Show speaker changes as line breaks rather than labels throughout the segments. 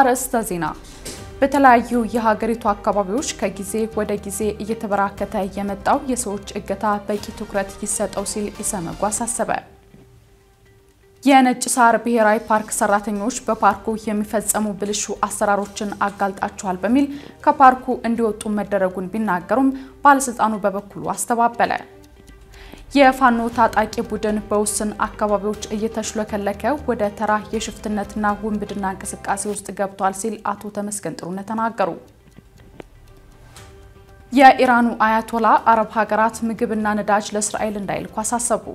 አርዕስተ ዜና። በተለያዩ የሀገሪቱ አካባቢዎች ከጊዜ ወደ ጊዜ እየተበራከተ የመጣው የሰዎች እገታ በቂ ትኩረት ይሰጠው ሲል ኢሰመጉ አሳሰበ። የነጭ ሳር ብሔራዊ ፓርክ ሰራተኞች በፓርኩ የሚፈጸሙ ብልሹ አሰራሮችን አጋልጣቸዋል በሚል ከፓርኩ እንዲወጡ መደረጉን ቢናገሩም ባለስልጣኑ በበኩሉ አስተባበለ። የፋኖ ታጣቂ ቡድን በውስን አካባቢዎች እየተሽለከለከ ወደ ተራ የሽፍትነትና ውንብድና እንቅስቃሴ ውስጥ ገብቷል ሲል አቶ ተመስገን ጥሩነህ ተናገሩ። የኢራኑ አያቶላ አረብ ሀገራት ምግብና ነዳጅ ለእስራኤል እንዳይልኩ አሳሰቡ።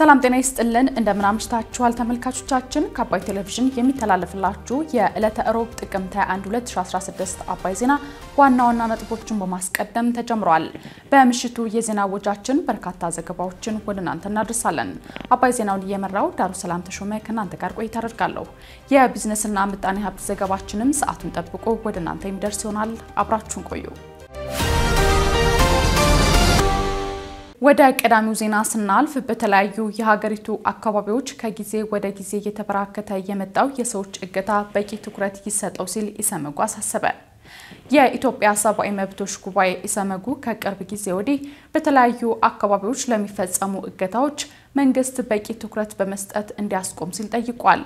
ሰላም ጤና ይስጥልን። እንደምን አምሽታችኋል ተመልካቾቻችን። ከአባይ ቴሌቪዥን የሚተላለፍላችሁ የዕለተ ሮብ ጥቅምት 21 2016 አባይ ዜና ዋና ዋና ነጥቦችን በማስቀደም ተጀምሯል። በምሽቱ የዜና ወጃችን በርካታ ዘገባዎችን ወደ እናንተ እናደርሳለን። አባይ ዜናውን እየመራው ዳሩ ሰላም ተሾመ ከእናንተ ጋር ቆይታ አደርጋለሁ። የቢዝነስና ምጣኔ ሀብት ዘገባችንም ሰዓቱን ጠብቆ ወደ እናንተ የሚደርስ ይሆናል። አብራችሁን ቆዩ። ወደ ቀዳሚው ዜና ስናልፍ በተለያዩ የሀገሪቱ አካባቢዎች ከጊዜ ወደ ጊዜ እየተበራከተ የመጣው የሰዎች እገታ በቂ ትኩረት ይሰጠው ሲል ኢሰመጉ አሳሰበ። የኢትዮጵያ ሰብአዊ መብቶች ጉባኤ ኢሰመጉ ከቅርብ ጊዜ ወዲህ በተለያዩ አካባቢዎች ለሚፈጸሙ እገታዎች መንግስት በቂ ትኩረት በመስጠት እንዲያስቆም ሲል ጠይቋል።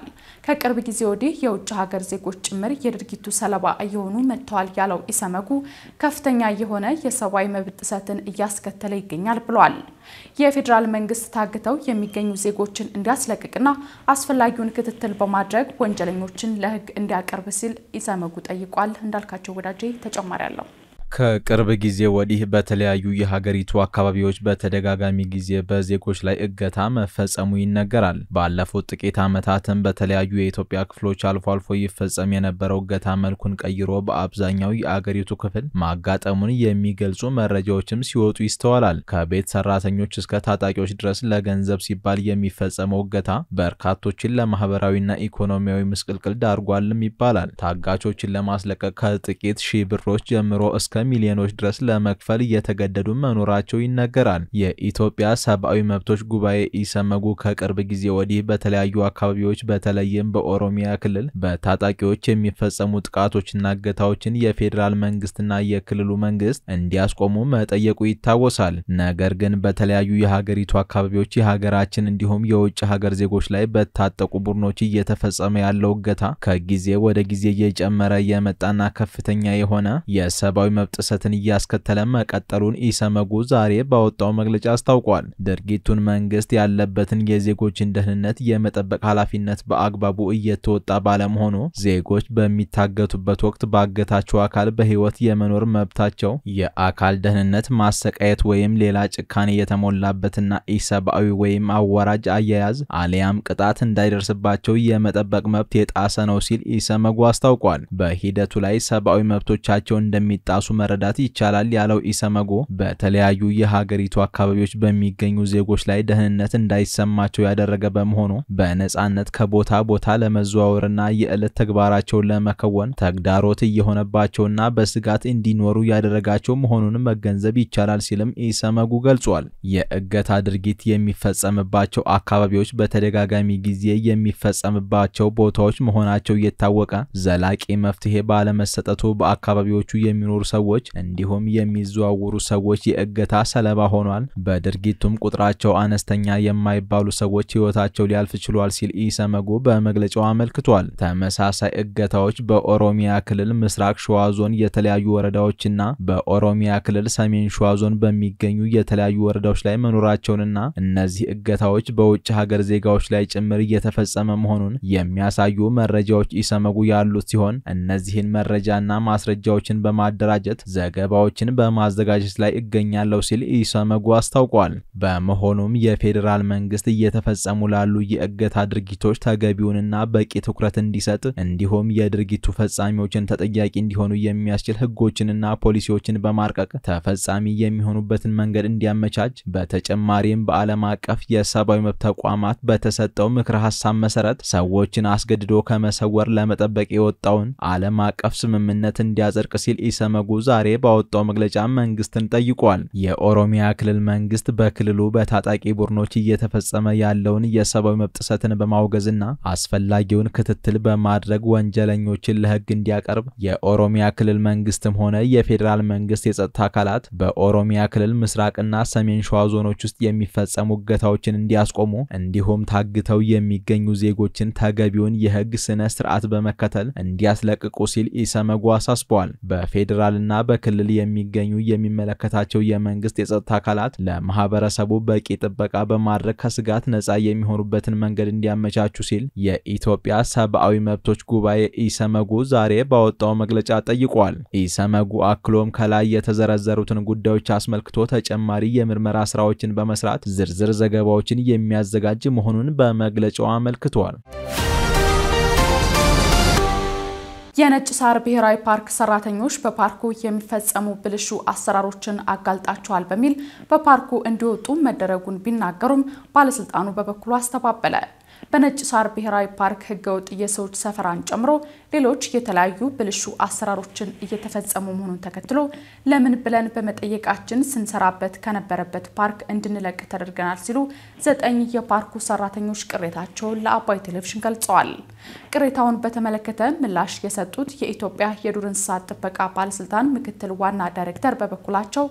ከቅርብ ጊዜ ወዲህ የውጭ ሀገር ዜጎች ጭምር የድርጊቱ ሰለባ እየሆኑ መጥተዋል ያለው ኢሰመጉ ከፍተኛ የሆነ የሰብአዊ መብት ጥሰትን እያስከተለ ይገኛል ብሏል። የፌዴራል መንግስት ታግተው የሚገኙ ዜጎችን እንዲያስለቅቅና አስፈላጊውን ክትትል በማድረግ ወንጀለኞችን ለህግ እንዲያቀርብ ሲል ኢሰመጉ ጠይቋል። እንዳልካቸው ወዳጄ ተጨማሪ አለው።
ከቅርብ ጊዜ ወዲህ በተለያዩ የሀገሪቱ አካባቢዎች በተደጋጋሚ ጊዜ በዜጎች ላይ እገታ መፈጸሙ ይነገራል። ባለፉት ጥቂት ዓመታትም በተለያዩ የኢትዮጵያ ክፍሎች አልፎ አልፎ ይፈጸም የነበረው እገታ መልኩን ቀይሮ በአብዛኛው የአገሪቱ ክፍል ማጋጠሙን የሚገልጹ መረጃዎችም ሲወጡ ይስተዋላል። ከቤት ሰራተኞች እስከ ታጣቂዎች ድረስ ለገንዘብ ሲባል የሚፈጸመው እገታ በርካቶችን ለማህበራዊና ኢኮኖሚያዊ ምስቅልቅል ዳርጓልም ይባላል። ታጋቾችን ለማስለቀቅ ከጥቂት ሺህ ብሮች ጀምሮ እስከ ሚሊዮኖች ድረስ ለመክፈል እየተገደዱ መኖራቸው ይነገራል። የኢትዮጵያ ሰብአዊ መብቶች ጉባኤ ኢሰመጉ ከቅርብ ጊዜ ወዲህ በተለያዩ አካባቢዎች በተለይም በኦሮሚያ ክልል በታጣቂዎች የሚፈጸሙ ጥቃቶችና እገታዎችን የፌዴራል መንግስትና የክልሉ መንግስት እንዲያስቆሙ መጠየቁ ይታወሳል። ነገር ግን በተለያዩ የሀገሪቱ አካባቢዎች የሀገራችን እንዲሁም የውጭ ሀገር ዜጎች ላይ በታጠቁ ቡድኖች እየተፈጸመ ያለው እገታ ከጊዜ ወደ ጊዜ እየጨመረ የመጣና ከፍተኛ የሆነ የሰብአዊ መብት ጥሰትን እያስከተለ መቀጠሉን ኢሰመጉ ዛሬ ባወጣው መግለጫ አስታውቋል። ድርጊቱን መንግስት ያለበትን የዜጎችን ደህንነት የመጠበቅ ኃላፊነት በአግባቡ እየተወጣ ባለመሆኑ ዜጎች በሚታገቱበት ወቅት ባገታቸው አካል በህይወት የመኖር መብታቸው፣ የአካል ደህንነት ማሰቃየት ወይም ሌላ ጭካኔ የተሞላበትና ኢሰብአዊ ወይም አዋራጅ አያያዝ አሊያም ቅጣት እንዳይደርስባቸው የመጠበቅ መብት የጣሰ ነው ሲል ኢሰመጉ አስታውቋል። በሂደቱ ላይ ሰብአዊ መብቶቻቸው እንደሚጣሱ መረዳት ይቻላል ያለው ኢሰመጎ በተለያዩ የሀገሪቱ አካባቢዎች በሚገኙ ዜጎች ላይ ደህንነት እንዳይሰማቸው ያደረገ በመሆኑ በነጻነት ከቦታ ቦታ ለመዘዋወርና የዕለት ተግባራቸውን ለመከወን ተግዳሮት እየሆነባቸውና በስጋት እንዲኖሩ ያደረጋቸው መሆኑን መገንዘብ ይቻላል ሲልም ኢሰመጉ ገልጿል። የእገታ ድርጊት የሚፈጸምባቸው አካባቢዎች በተደጋጋሚ ጊዜ የሚፈጸምባቸው ቦታዎች መሆናቸው የታወቀ ዘላቂ መፍትሄ ባለመሰጠቱ በአካባቢዎቹ የሚኖሩ ሰው ሰዎች እንዲሁም የሚዘዋወሩ ሰዎች የእገታ ሰለባ ሆኗል። በድርጊቱም ቁጥራቸው አነስተኛ የማይባሉ ሰዎች ህይወታቸው ሊያልፍ ችሏል ሲል ኢሰመጉ በመግለጫው አመልክቷል። ተመሳሳይ እገታዎች በኦሮሚያ ክልል ምስራቅ ሸዋ ዞን የተለያዩ ወረዳዎችና በኦሮሚያ ክልል ሰሜን ሸዋ ዞን በሚገኙ የተለያዩ ወረዳዎች ላይ መኖራቸውንና እነዚህ እገታዎች በውጭ ሀገር ዜጋዎች ላይ ጭምር እየተፈጸመ መሆኑን የሚያሳዩ መረጃዎች ኢሰመጉ ያሉት ሲሆን እነዚህን መረጃና ማስረጃዎችን በማደራጀት ለማሳየት ዘገባዎችን በማዘጋጀት ላይ እገኛለሁ ሲል ኢሰመጉ አስታውቋል። በመሆኑም የፌዴራል መንግስት እየተፈጸሙ ላሉ የእገታ ድርጊቶች ተገቢውንና በቂ ትኩረት እንዲሰጥ እንዲሁም የድርጊቱ ፈጻሚዎችን ተጠያቂ እንዲሆኑ የሚያስችል ህጎችንና ፖሊሲዎችን በማርቀቅ ተፈጻሚ የሚሆኑበትን መንገድ እንዲያመቻች፣ በተጨማሪም በዓለም አቀፍ የሰብአዊ መብት ተቋማት በተሰጠው ምክረ ሀሳብ መሰረት ሰዎችን አስገድዶ ከመሰወር ለመጠበቅ የወጣውን ዓለም አቀፍ ስምምነት እንዲያጸድቅ ሲል ኢሰመጉ ዛሬ ባወጣው መግለጫ መንግስትን ጠይቋል። የኦሮሚያ ክልል መንግስት በክልሉ በታጣቂ ቡድኖች እየተፈጸመ ያለውን የሰብአዊ መብት ጥሰትን በማውገዝና አስፈላጊውን ክትትል በማድረግ ወንጀለኞችን ለህግ እንዲያቀርብ የኦሮሚያ ክልል መንግስትም ሆነ የፌዴራል መንግስት የጸጥታ አካላት በኦሮሚያ ክልል ምስራቅና ሰሜን ሸዋ ዞኖች ውስጥ የሚፈጸሙ እገታዎችን እንዲያስቆሙ እንዲሁም ታግተው የሚገኙ ዜጎችን ተገቢውን የህግ ስነ ስርዓት በመከተል እንዲያስለቅቁ ሲል ኢሰመጉ አሳስበዋል። በፌዴራልና በክልል የሚገኙ የሚመለከታቸው የመንግስት የጸጥታ አካላት ለማህበረሰቡ በቂ ጥበቃ በማድረግ ከስጋት ነፃ የሚሆኑበትን መንገድ እንዲያመቻቹ ሲል የኢትዮጵያ ሰብአዊ መብቶች ጉባኤ ኢሰመጉ ዛሬ ባወጣው መግለጫ ጠይቋል። ኢሰመጉ አክሎም ከላይ የተዘረዘሩትን ጉዳዮች አስመልክቶ ተጨማሪ የምርመራ ስራዎችን በመስራት ዝርዝር ዘገባዎችን የሚያዘጋጅ መሆኑን በመግለጫው አመልክቷል።
የነጭ ሳር ብሔራዊ ፓርክ ሰራተኞች በፓርኩ የሚፈጸሙ ብልሹ አሰራሮችን አጋልጣቸዋል በሚል በፓርኩ እንዲወጡ መደረጉን ቢናገሩም ባለስልጣኑ በበኩሉ አስተባበለ። በነጭ ሳር ብሔራዊ ፓርክ ህገወጥ የሰዎች ሰፈራን ጨምሮ ሌሎች የተለያዩ ብልሹ አሰራሮችን እየተፈጸሙ መሆኑን ተከትሎ ለምን ብለን በመጠየቃችን ስንሰራበት ከነበረበት ፓርክ እንድንለቅ ተደርገናል ሲሉ ዘጠኝ የፓርኩ ሰራተኞች ቅሬታቸውን ለአባይ ቴሌቪዥን ገልጸዋል። ቅሬታውን በተመለከተ ምላሽ የሰጡት የኢትዮጵያ የዱር እንስሳት ጥበቃ ባለስልጣን ምክትል ዋና ዳይሬክተር በበኩላቸው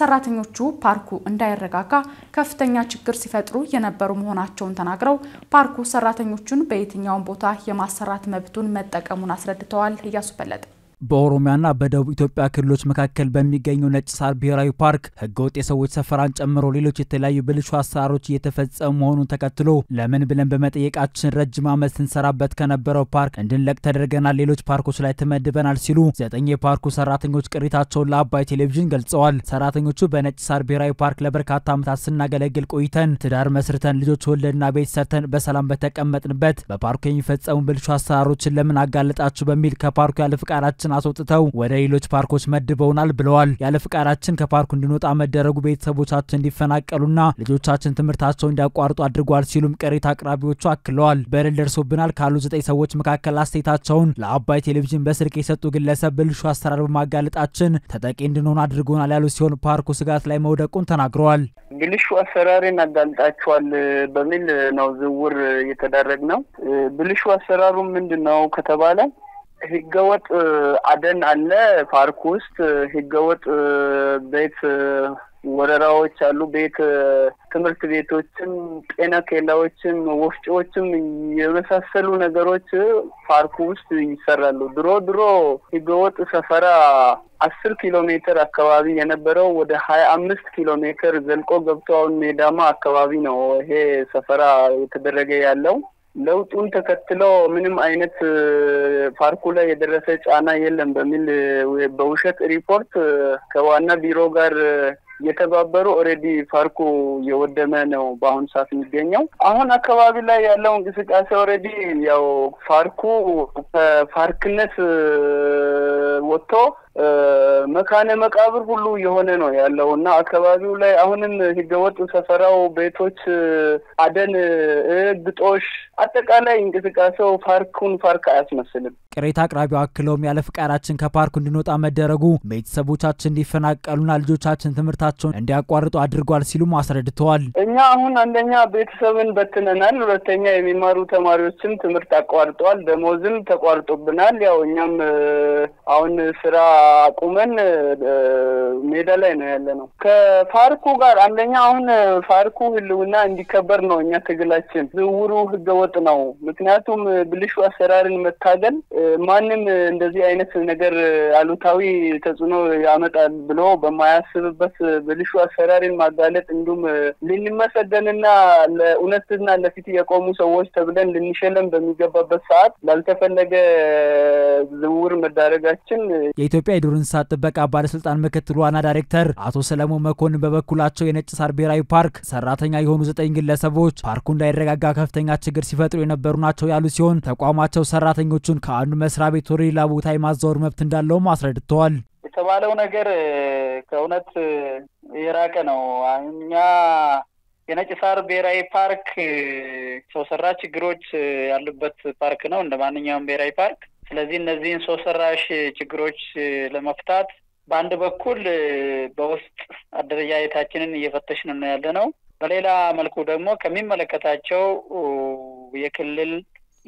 ሰራተኞቹ ፓርኩ እንዳይረጋጋ ከፍተኛ ችግር ሲፈጥሩ የነበሩ መሆናቸውን ተናግረው ፓርኩ ሰራተኞቹን በየትኛውም ቦታ የማሰራት መብቱን መጠቀሙን አስረድተዋል። እያሱ በለጠ
በኦሮሚያና በደቡብ ኢትዮጵያ ክልሎች መካከል በሚገኘው ነጭ ሳር ብሔራዊ ፓርክ ህገወጥ የሰዎች ሰፈራን ጨምሮ ሌሎች የተለያዩ ብልሹ አሰራሮች እየተፈጸሙ መሆኑን ተከትሎ ለምን ብለን በመጠየቃችን ረጅም ዓመት ስንሰራበት ከነበረው ፓርክ እንድንለቅ ተደርገናል፣ ሌሎች ፓርኮች ላይ ተመድበናል ሲሉ ዘጠኝ የፓርኩ ሰራተኞች ቅሬታቸውን ለአባይ ቴሌቪዥን ገልጸዋል። ሰራተኞቹ በነጭ ሳር ብሔራዊ ፓርክ ለበርካታ ዓመታት ስናገለግል ቆይተን ትዳር መስርተን ልጆች ወለድና ቤት ሰርተን በሰላም በተቀመጥንበት በፓርኩ የሚፈጸሙ ብልሹ አሰራሮችን ለምን አጋለጣችሁ በሚል ከፓርኩ ያለ ፍቃዳችን ፓርኮችን አስወጥተው ወደ ሌሎች ፓርኮች መድበውናል ብለዋል። ያለ ፍቃዳችን ከፓርኩ እንድንወጣ መደረጉ ቤተሰቦቻችን እንዲፈናቀሉና ልጆቻችን ትምህርታቸው እንዲያቋርጡ አድርጓል ሲሉም ቅሬታ አቅራቢዎቹ አክለዋል። በደል ደርሶብናል ካሉ ዘጠኝ ሰዎች መካከል አስተያየታቸውን ለአባይ ቴሌቪዥን በስልክ የሰጡ ግለሰብ ብልሹ አሰራር በማጋለጣችን ተጠቂ እንድንሆን አድርጎናል ያሉ ሲሆን ፓርኩ ስጋት ላይ መውደቁን ተናግረዋል።
ብልሹ አሰራር አጋልጣቸዋል በሚል ነው ዝውውር የተደረግ ነው። ብልሹ አሰራሩ ምንድን ነው ከተባለ ህገወጥ አደን አለ ፓርክ ውስጥ ህገወጥ ቤት ወረራዎች አሉ። ቤት ትምህርት ቤቶችም፣ ጤና ኬላዎችም፣ ወፍጮዎችም የመሳሰሉ ነገሮች ፓርኩ ውስጥ ይሰራሉ። ድሮ ድሮ ህገወጥ ሰፈራ አስር ኪሎ ሜትር አካባቢ የነበረው ወደ ሀያ አምስት ኪሎ ሜትር ዘልቆ ገብቶ አሁን ሜዳማ አካባቢ ነው ይሄ ሰፈራ የተደረገ ያለው። ለውጡን ተከትሎ ምንም አይነት ፓርኩ ላይ የደረሰ ጫና የለም በሚል በውሸት ሪፖርት ከዋና ቢሮ ጋር የተባበሩ ኦሬዲ ፓርኩ የወደመ ነው በአሁኑ ሰዓት የሚገኘው። አሁን አካባቢ ላይ ያለው እንቅስቃሴ ኦሬዲ ያው ፓርኩ ከፓርክነት ወጥቶ መካነ መቃብር ሁሉ የሆነ ነው ያለው እና አካባቢው ላይ አሁንም ህገወጥ ሰፈራው፣ ቤቶች፣ አደን፣ ግጦሽ፣ አጠቃላይ እንቅስቃሴው ፓርኩን ፓርክ አያስመስልም።
ቅሬታ አቅራቢው አክለውም ያለ ፍቃዳችን ከፓርኩ እንድንወጣ መደረጉ ቤተሰቦቻችን እንዲፈናቀሉና ልጆቻችን ትምህርታቸውን እንዲያቋርጡ አድርጓል ሲሉም አስረድተዋል።
እኛ አሁን አንደኛ ቤተሰብን በትነናል፣ ሁለተኛ የሚማሩ ተማሪዎችም ትምህርት አቋርጠዋል፣ ደሞዝም ተቋርጦብናል። ያው እኛም አሁን ስራ ቁመን ሜዳ ላይ ነው ያለ ነው። ከፋርኩ ጋር አንደኛ አሁን ፋርኩ ህልውና እንዲከበር ነው እኛ ትግላችን። ዝውውሩ ህገወጥ ነው። ምክንያቱም ብልሹ አሰራርን መታገል ማንም እንደዚህ አይነት ነገር አሉታዊ ተጽዕኖ ያመጣል ብሎ በማያስብበት ብልሹ አሰራርን ማጋለጥ እንዲሁም ልንመሰገንና ለእውነትና ለፊት የቆሙ ሰዎች ተብለን ልንሸለም በሚገባበት ሰዓት ላልተፈለገ ዝውውር መዳረጋችን
የኢትዮጵያ የኢትዮጵያ የዱር እንስሳት ጥበቃ ባለስልጣን ምክትል ዋና ዳይሬክተር አቶ ሰለሞን መኮንን በበኩላቸው የነጭ ሳር ብሔራዊ ፓርክ ሰራተኛ የሆኑ ዘጠኝ ግለሰቦች ፓርኩ እንዳይረጋጋ ከፍተኛ ችግር ሲፈጥሩ የነበሩ ናቸው ያሉ ሲሆን ተቋማቸው ሰራተኞቹን ከአንዱ መስሪያ ቤት ወደ ሌላ ቦታ የማዛወር መብት እንዳለውም አስረድተዋል።
የተባለው ነገር ከእውነት የራቀ ነው። እኛ የነጭ ሳር ብሔራዊ ፓርክ ሰው ሰራሽ ችግሮች ያሉበት ፓርክ ነው እንደ ማንኛውም ብሔራዊ ፓርክ ስለዚህ እነዚህን ሰው ሰራሽ ችግሮች ለመፍታት በአንድ በኩል በውስጥ አደረጃጀታችንን እየፈተሽን ነው ያለ ነው። በሌላ መልኩ ደግሞ ከሚመለከታቸው የክልል፣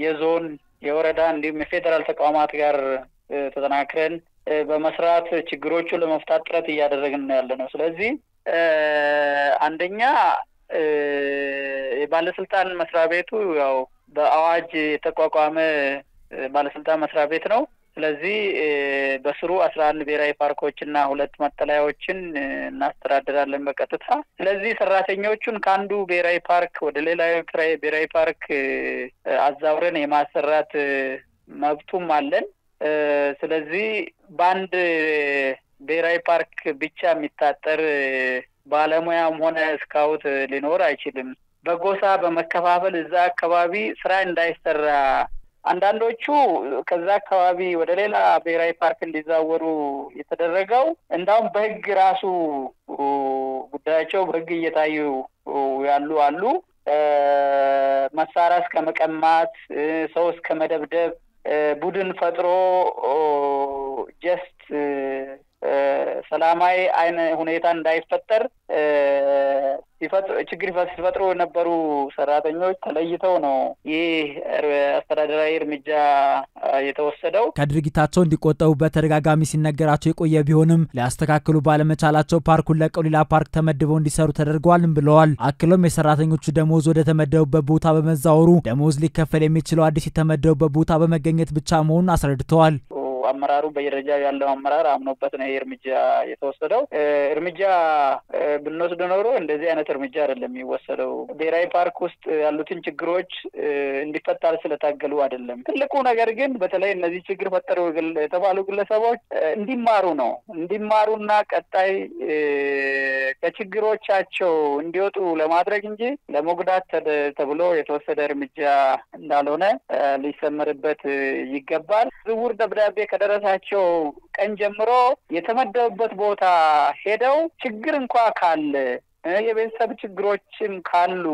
የዞን፣ የወረዳ እንዲሁም የፌዴራል ተቋማት ጋር ተጠናክረን በመስራት ችግሮቹን ለመፍታት ጥረት እያደረግን ነው ያለ ነው። ስለዚህ አንደኛ የባለስልጣን መስሪያ ቤቱ ያው በአዋጅ የተቋቋመ ባለስልጣን መስሪያ ቤት ነው። ስለዚህ በስሩ አስራ አንድ ብሔራዊ ፓርኮችና ሁለት መጠለያዎችን እናስተዳድራለን በቀጥታ። ስለዚህ ሰራተኞቹን ከአንዱ ብሔራዊ ፓርክ ወደ ሌላዊ ብሔራዊ ፓርክ አዛውረን የማሰራት መብቱም አለን። ስለዚህ በአንድ ብሔራዊ ፓርክ ብቻ የሚታጠር ባለሙያም ሆነ ስካውት ሊኖር አይችልም። በጎሳ በመከፋፈል እዛ አካባቢ ስራ እንዳይሰራ አንዳንዶቹ ከዛ አካባቢ ወደ ሌላ ብሔራዊ ፓርክ እንዲዛወሩ የተደረገው እንዳውም በህግ ራሱ ጉዳያቸው በህግ እየታዩ ያሉ አሉ። መሳሪያ እስከ መቀማት፣ ሰው እስከ መደብደብ፣ ቡድን ፈጥሮ ጀስት ሰላማዊ አይነ ሁኔታ እንዳይፈጠር ችግር ሲፈጥሩ የነበሩ ሰራተኞች ተለይተው ነው ይህ አስተዳደራዊ እርምጃ የተወሰደው።
ከድርጊታቸው እንዲቆጠቡ በተደጋጋሚ ሲነገራቸው የቆየ ቢሆንም ሊያስተካክሉ ባለመቻላቸው ፓርኩን ለቀው ሌላ ፓርክ ተመድበው እንዲሰሩ ተደርገዋልም ብለዋል። አክሎም የሰራተኞቹ ደሞዝ ወደ ተመደቡበት ቦታ በመዛወሩ ደሞዝ ሊከፈል የሚችለው አዲስ የተመደቡበት ቦታ በመገኘት ብቻ መሆኑን አስረድተዋል።
አመራሩ በየደረጃው ያለው አመራር አምኖበት ነው ይሄ እርምጃ የተወሰደው። እርምጃ ብንወስድ ኖሮ እንደዚህ አይነት እርምጃ አይደለም የሚወሰደው። ብሔራዊ ፓርክ ውስጥ ያሉትን ችግሮች እንዲፈታል ስለታገሉ አይደለም። ትልቁ ነገር ግን በተለይ እነዚህ ችግር ፈጠሩ የተባሉ ግለሰቦች እንዲማሩ ነው። እንዲማሩና ቀጣይ ከችግሮቻቸው እንዲወጡ ለማድረግ እንጂ ለመጉዳት ተብሎ የተወሰደ እርምጃ እንዳልሆነ ሊሰመርበት ይገባል። ዝውውር ደብዳቤ ከደረሳቸው ቀን ጀምሮ የተመደቡበት ቦታ ሄደው ችግር እንኳ ካለ የቤተሰብ ችግሮችም ካሉ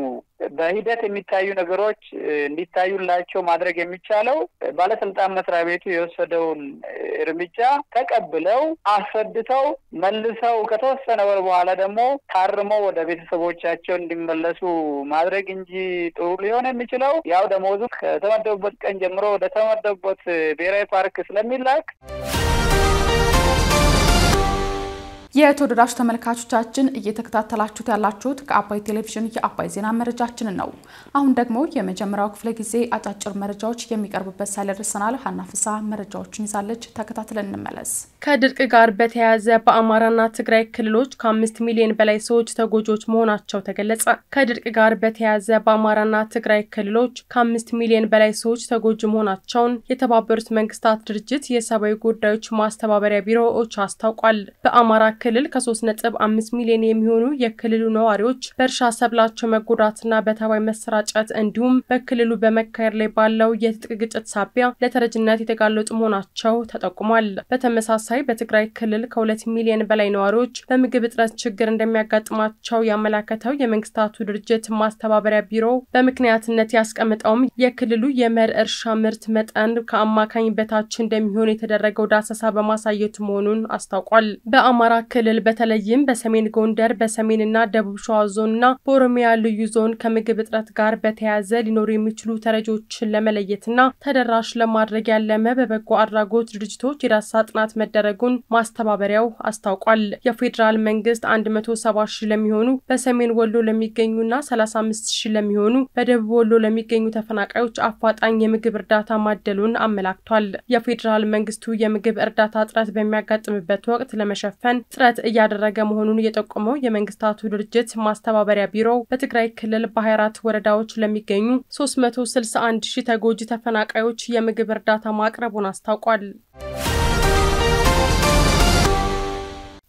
በሂደት የሚታዩ ነገሮች እንዲታዩላቸው ማድረግ የሚቻለው ባለስልጣን መስሪያ ቤቱ የወሰደውን እርምጃ ተቀብለው አስረድተው መልሰው ከተወሰነ ወር በኋላ ደግሞ ታርመው ወደ ቤተሰቦቻቸው እንዲመለሱ ማድረግ እንጂ ጥሩ ሊሆን የሚችለው ያው ደመወዙ ከተመደቡበት ቀን ጀምሮ ወደ ተመደቡበት ብሔራዊ ፓርክ ስለሚላክ
የተወደዳችሁ ተመልካቾቻችን እየተከታተላችሁት ያላችሁት ከአባይ ቴሌቪዥን የአባይ ዜና መረጃችንን ነው። አሁን ደግሞ የመጀመሪያው ክፍለ ጊዜ አጫጭር መረጃዎች የሚቀርቡበት ሳለ ደርሰናል። ሀና ፍሳ መረጃዎችን ይዛለች። ተከታትለን እንመለስ። ከድርቅ
ጋር በተያያዘ በአማራና ትግራይ ክልሎች ከአምስት ሚሊዮን በላይ ሰዎች ተጎጂዎች መሆናቸው ተገለጸ። ከድርቅ ጋር በተያያዘ በአማራና ትግራይ ክልሎች ከአምስት ሚሊዮን በላይ ሰዎች ተጎጂ መሆናቸውን የተባበሩት መንግስታት ድርጅት የሰብአዊ ጉዳዮች ማስተባበሪያ ቢሮዎች አስታውቋል። በአማራ ክልል ከ3.5 ሚሊዮን የሚሆኑ የክልሉ ነዋሪዎች በእርሻ ሰብላቸው መጎዳትና በተባይ መሰራጨት እንዲሁም በክልሉ በመካሄድ ላይ ባለው የትጥቅ ግጭት ሳቢያ ለተረጅነት የተጋለጡ መሆናቸው ተጠቁሟል። በተመሳሳይ በትግራይ ክልል ከ2 ሚሊዮን በላይ ነዋሪዎች በምግብ እጥረት ችግር እንደሚያጋጥማቸው ያመላከተው የመንግስታቱ ድርጅት ማስተባበሪያ ቢሮ በምክንያትነት ያስቀምጠውም የክልሉ የመር እርሻ ምርት መጠን ከአማካኝ በታች እንደሚሆን የተደረገው ዳሰሳ በማሳየቱ መሆኑን አስታውቋል። በአማራ ክልል በተለይም በሰሜን ጎንደር በሰሜንና ደቡብ ሸዋ ዞንና በኦሮሚያ ልዩ ዞን ከምግብ እጥረት ጋር በተያያዘ ሊኖሩ የሚችሉ ተረጂዎችን ለመለየትና ተደራሽ ለማድረግ ያለመ በበጎ አድራጎት ድርጅቶች የዳሰሳ ጥናት መደረጉን ማስተባበሪያው አስታውቋል። የፌዴራል መንግስት 170 ሺ ለሚሆኑ በሰሜን ወሎ ለሚገኙና 35 ሺ ለሚሆኑ በደቡብ ወሎ ለሚገኙ ተፈናቃዮች አፋጣኝ የምግብ እርዳታ ማደሉን አመላክቷል። የፌዴራል መንግስቱ የምግብ እርዳታ እጥረት በሚያጋጥምበት ወቅት ለመሸፈን ጥረት እያደረገ መሆኑን የጠቆመው የመንግስታቱ ድርጅት ማስተባበሪያ ቢሮ በትግራይ ክልል በ24 ወረዳዎች ለሚገኙ 361 ሺህ ተጎጂ ተፈናቃዮች የምግብ እርዳታ ማቅረቡን አስታውቋል።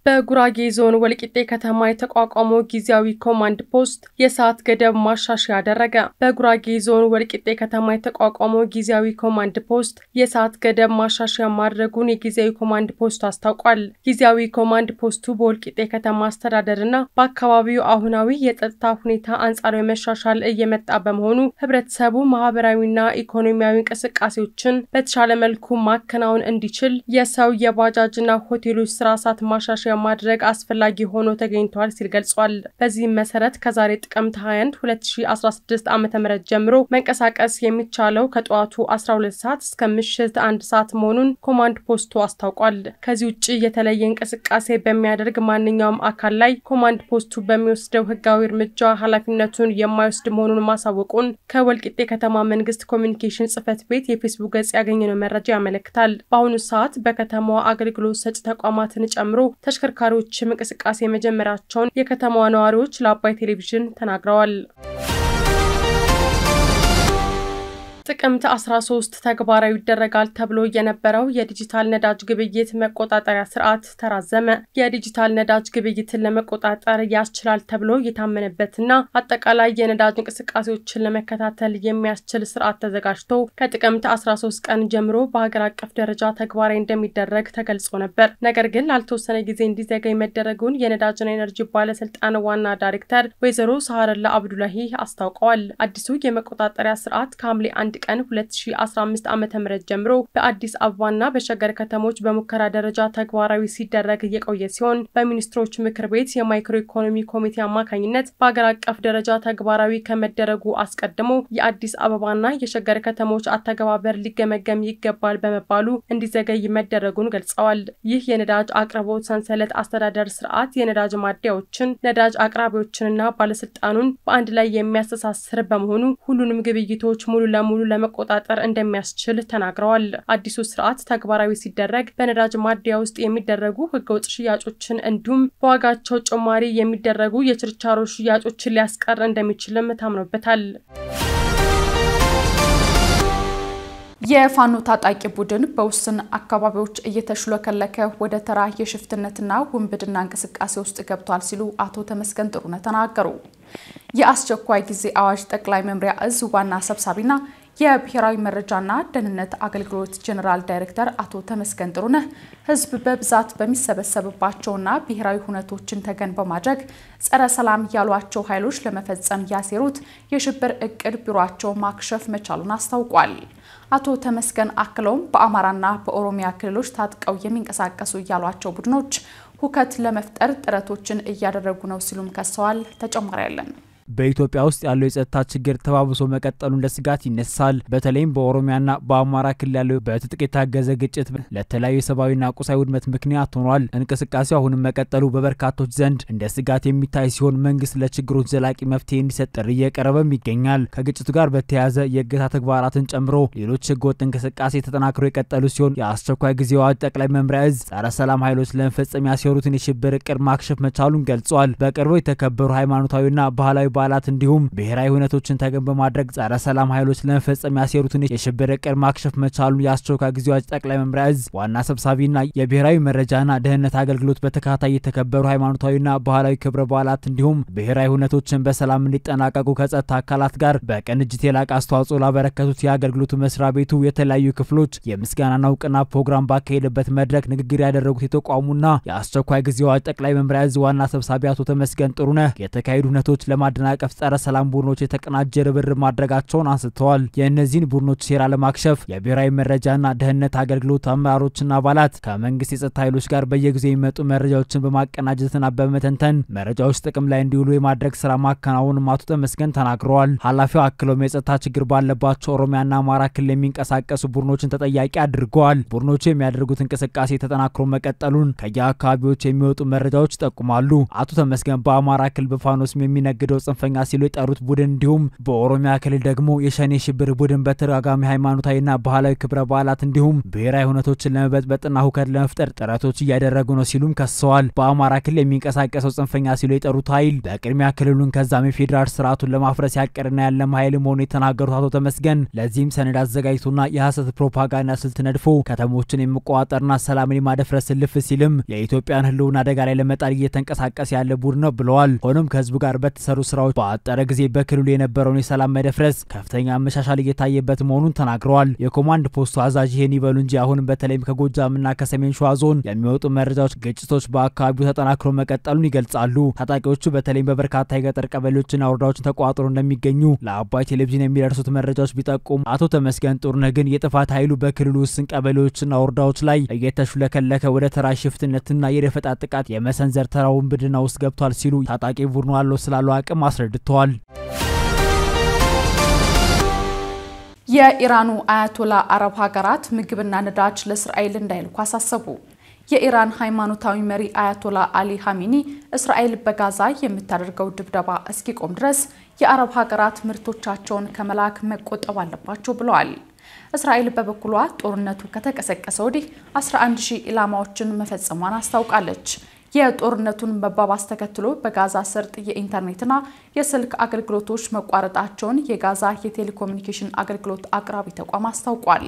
በጉራጌ ዞን ወልቂጤ ከተማ የተቋቋመው ጊዜያዊ ኮማንድ ፖስት የሰዓት ገደብ ማሻሻያ አደረገ። በጉራጌ ዞን ወልቂጤ ከተማ የተቋቋመው ጊዜያዊ ኮማንድ ፖስት የሰዓት ገደብ ማሻሻያ ማድረጉን የጊዜያዊ ኮማንድ ፖስቱ አስታውቋል። ጊዜያዊ ኮማንድ ፖስቱ በወልቂጤ ከተማ አስተዳደርና በአካባቢው አሁናዊ የጸጥታ ሁኔታ አንጻራዊ መሻሻል እየመጣ በመሆኑ ህብረተሰቡ ማህበራዊና ኢኮኖሚያዊ እንቅስቃሴዎችን በተሻለ መልኩ ማከናወን እንዲችል የሰው የባጃጅና ሆቴሎች ስራ ሰዓት ማሻሻያ ማድረግ አስፈላጊ ሆኖ ተገኝቷል ሲል ገልጿል። በዚህም መሰረት ከዛሬ ጥቅምት 21 2016 ዓ ም ጀምሮ መንቀሳቀስ የሚቻለው ከጠዋቱ 12 ሰዓት እስከ ምሽት አንድ ሰዓት መሆኑን ኮማንድ ፖስቱ አስታውቋል። ከዚህ ውጭ የተለየ እንቅስቃሴ በሚያደርግ ማንኛውም አካል ላይ ኮማንድ ፖስቱ በሚወስደው ህጋዊ እርምጃ ኃላፊነቱን የማይወስድ መሆኑን ማሳወቁን ከወልቂጤ ከተማ መንግስት ኮሚኒኬሽን ጽህፈት ቤት የፌስቡክ ገጽ ያገኘነው መረጃ ያመለክታል። በአሁኑ ሰዓት በከተማዋ አገልግሎት ሰጪ ተቋማትን ጨምሮ ተሽከርካሪዎችም እንቅስቃሴ መጀመራቸውን የከተማዋ ነዋሪዎች ለአባይ ቴሌቪዥን ተናግረዋል። ጥቅምት 13 ተግባራዊ ይደረጋል ተብሎ የነበረው የዲጂታል ነዳጅ ግብይት መቆጣጠሪያ ስርዓት ተራዘመ። የዲጂታል ነዳጅ ግብይትን ለመቆጣጠር ያስችላል ተብሎ የታመነበትና አጠቃላይ የነዳጅ እንቅስቃሴዎችን ለመከታተል የሚያስችል ስርዓት ተዘጋጅቶ ከጥቅምት 13 ቀን ጀምሮ በሀገር አቀፍ ደረጃ ተግባራዊ እንደሚደረግ ተገልጾ ነበር። ነገር ግን ላልተወሰነ ጊዜ እንዲዘገይ መደረጉን የነዳጅና ኤነርጂ ባለስልጣን ዋና ዳይሬክተር ወይዘሮ ሳሃረላ አብዱላሂ አስታውቀዋል። አዲሱ የመቆጣጠሪያ ስርዓት ከሐምሌ 11 ቀን 2015 ዓ.ም ጀምሮ በአዲስ አበባና በሸገር ከተሞች በሙከራ ደረጃ ተግባራዊ ሲደረግ እየቆየ ሲሆን በሚኒስትሮች ምክር ቤት የማይክሮ ኢኮኖሚ ኮሚቴ አማካኝነት በአገር አቀፍ ደረጃ ተግባራዊ ከመደረጉ አስቀድሞ የአዲስ አበባና የሸገር ከተሞች አተገባበር ሊገመገም ይገባል በመባሉ እንዲዘገይ መደረጉን ገልጸዋል። ይህ የነዳጅ አቅርቦት ሰንሰለት አስተዳደር ስርዓት የነዳጅ ማደያዎችን፣ ነዳጅ አቅራቢዎችንና ባለስልጣኑን በአንድ ላይ የሚያስተሳስር በመሆኑ ሁሉንም ግብይቶች ሙሉ ለሙሉ በሙሉ ለመቆጣጠር እንደሚያስችል ተናግረዋል። አዲሱ ስርዓት ተግባራዊ ሲደረግ በነዳጅ ማደያ ውስጥ የሚደረጉ ህገወጥ ሽያጮችን እንዲሁም በዋጋቸው ጭማሪ የሚደረጉ የችርቻሮ ሽያጮችን ሊያስቀር እንደሚችልም ታምኖበታል።
የፋኖ ታጣቂ ቡድን በውስን አካባቢዎች እየተሽለከለከ ወደ ተራ የሽፍትነትና ውንብድና እንቅስቃሴ ውስጥ ገብቷል ሲሉ አቶ ተመስገን ጥሩነህ ተናገሩ። የአስቸኳይ ጊዜ አዋጅ ጠቅላይ መምሪያ እዝ ዋና ሰብሳቢና የብሔራዊ መረጃና ደህንነት አገልግሎት ጀኔራል ዳይሬክተር አቶ ተመስገን ጥሩነህ ሕዝብ በብዛት በሚሰበሰብባቸውና ብሔራዊ ሁነቶችን ተገን በማድረግ ጸረ ሰላም ያሏቸው ኃይሎች ለመፈጸም ያሴሩት የሽብር እቅድ ቢሯቸው ማክሸፍ መቻሉን አስታውቋል። አቶ ተመስገን አክለውም በአማራና በኦሮሚያ ክልሎች ታጥቀው የሚንቀሳቀሱ ያሏቸው ቡድኖች ሁከት ለመፍጠር ጥረቶችን እያደረጉ ነው ሲሉም ከሰዋል። ተጨማሪ ያለን
በኢትዮጵያ ውስጥ ያለው የጸጥታ ችግር ተባብሶ መቀጠሉ እንደ ስጋት ይነሳል። በተለይም በኦሮሚያና በአማራ ክልል ያለው በትጥቅ የታገዘ ግጭት ለተለያዩ የሰብአዊና ቁሳዊ ውድመት ምክንያት ሆኗል። እንቅስቃሴው አሁንም መቀጠሉ በበርካቶች ዘንድ እንደ ስጋት የሚታይ ሲሆን መንግስት ለችግሮች ዘላቂ መፍትሄ እንዲሰጥ ጥሪ እየቀረበም ይገኛል። ከግጭቱ ጋር በተያያዘ የእገታ ተግባራትን ጨምሮ ሌሎች ህገወጥ እንቅስቃሴ ተጠናክሮ የቀጠሉ ሲሆን የአስቸኳይ ጊዜ አዋጅ ጠቅላይ መምሪያ እዝ ጸረ ሰላም ኃይሎች ለመፈጸም ያሴሩትን የሽብር እቅድ ማክሸፍ መቻሉን ገልጿል። በቅርቡ የተከበሩ ሃይማኖታዊና ባህላዊ አባላት እንዲሁም ብሔራዊ ሁነቶችን ተገን በማድረግ ጸረ ሰላም ኃይሎች ለመፈጸም ያሴሩትን የሽብር እቅድ ማክሸፍ መቻሉን የአስቸኳይ ጊዜ አዋጅ ጠቅላይ መምሪያ እዝ ዋና ሰብሳቢና የብሔራዊ መረጃና ደህንነት አገልግሎት በተከታታይ የተከበሩ ሃይማኖታዊና ባህላዊ ክብረ በዓላት እንዲሁም ብሔራዊ ሁነቶችን በሰላም እንዲጠናቀቁ ከጸጥታ አካላት ጋር በቅንጅት የላቀ አስተዋጽኦ ላበረከቱት የአገልግሎቱ መስሪያ ቤቱ የተለያዩ ክፍሎች የምስጋናና እውቅና ፕሮግራም ባካሄደበት መድረክ ንግግር ያደረጉት የተቋሙና የአስቸኳይ ጊዜ አዋጅ ጠቅላይ መምሪያ እዝ ዋና ሰብሳቢ አቶ ተመስገን ጥሩነህ የተካሄዱ ሁነቶች ለማደና ለማደናቀፍ ጸረ ሰላም ቡድኖች የተቀናጀ ርብርብ ማድረጋቸውን አንስተዋል። የእነዚህን ቡድኖች ሴራ ለማክሸፍ የብሔራዊ መረጃና ደህንነት አገልግሎት አመራሮችና አባላት ከመንግስት የጸጥታ ኃይሎች ጋር በየጊዜው የሚመጡ መረጃዎችን በማቀናጀትና በመተንተን መረጃዎች ጥቅም ላይ እንዲውሉ የማድረግ ስራ ማከናወንም አቶ ተመስገን ተናግረዋል። ኃላፊው አክለውም የጸጥታ ችግር ባለባቸው ኦሮሚያና አማራ ክልል የሚንቀሳቀሱ ቡድኖችን ተጠያቂ አድርገዋል። ቡድኖቹ የሚያደርጉት እንቅስቃሴ ተጠናክሮ መቀጠሉን ከየአካባቢዎች የሚወጡ መረጃዎች ይጠቁማሉ። አቶ ተመስገን በአማራ ክልል በፋኖስም የሚነግደው ጽንፈኛ ሲሉ የጠሩት ቡድን እንዲሁም በኦሮሚያ ክልል ደግሞ የሸኔ ሽብር ቡድን በተደጋጋሚ ሃይማኖታዊና ባህላዊ ክብረ በዓላት እንዲሁም ብሔራዊ ሁነቶችን ለመበጥበጥና ሁከት ለመፍጠር ጥረቶች እያደረጉ ነው ሲሉም ከሰዋል። በአማራ ክልል የሚንቀሳቀሰው ጽንፈኛ ሲሉ የጠሩት ኃይል በቅድሚያ ክልሉን ከዛም የፌዴራል ስርዓቱን ለማፍረስ ያቀድና ያለም ኃይል መሆኑ የተናገሩት አቶ ተመስገን ለዚህም ሰነድ አዘጋጅቶና የሐሰት ፕሮፓጋንዳ ስልት ነድፎ ከተሞችን የመቆጣጠርና ሰላምን የማደፍረስ ልፍ ሲልም የኢትዮጵያን ህልውና አደጋ ላይ ለመጣል እየተንቀሳቀሰ ያለ ቡድን ነው ብለዋል። ሆኖም ከህዝቡ ጋር በተሰሩ ስራ ስራዎች በአጠረ ጊዜ በክልሉ የነበረውን የሰላም መደፍረስ ከፍተኛ መሻሻል እየታየበት መሆኑን ተናግረዋል። የኮማንድ ፖስቱ አዛዥ ይህን ይበሉ እንጂ አሁንም በተለይም ከጎጃምና ከሰሜን ሸዋ ዞን የሚወጡ መረጃዎች ግጭቶች በአካባቢው ተጠናክሮ መቀጠሉን ይገልጻሉ። ታጣቂዎቹ በተለይም በበርካታ የገጠር ቀበሌዎችና ወረዳዎችን ተቋጥሮ እንደሚገኙ ለአባይ ቴሌቪዥን የሚደርሱት መረጃዎች ቢጠቁም አቶ ተመስገን ጥሩነህ ግን የጥፋት ኃይሉ በክልሉ ውስን ቀበሌዎችና ወረዳዎች ላይ እየተሹለከለከ ወደ ተራ ሽፍትነትና የደፈጣ ጥቃት የመሰንዘር ተራ ውንብድና ውስጥ ገብቷል ሲሉ ታጣቂ ቡድኑ አለው ስላለው አቅም አስረድተዋል።
የኢራኑ አያቶላ አረብ ሀገራት ምግብና ነዳጅ ለእስራኤል እንዳይልኩ አሳሰቡ። የኢራን ሃይማኖታዊ መሪ አያቶላ አሊ ሀሚኒ እስራኤል በጋዛ የምታደርገው ድብደባ እስኪቆም ድረስ የአረብ ሀገራት ምርቶቻቸውን ከመላክ መቆጠብ አለባቸው ብለዋል። እስራኤል በበኩሏ ጦርነቱ ከተቀሰቀሰ ወዲህ 11 ሺህ ኢላማዎችን መፈጸሟን አስታውቃለች። የጦርነቱን መባባስ ተከትሎ በጋዛ ሰርጥ የኢንተርኔትና የስልክ አገልግሎቶች መቋረጣቸውን የጋዛ የቴሌኮሙኒኬሽን አገልግሎት አቅራቢ ተቋም አስታውቋል።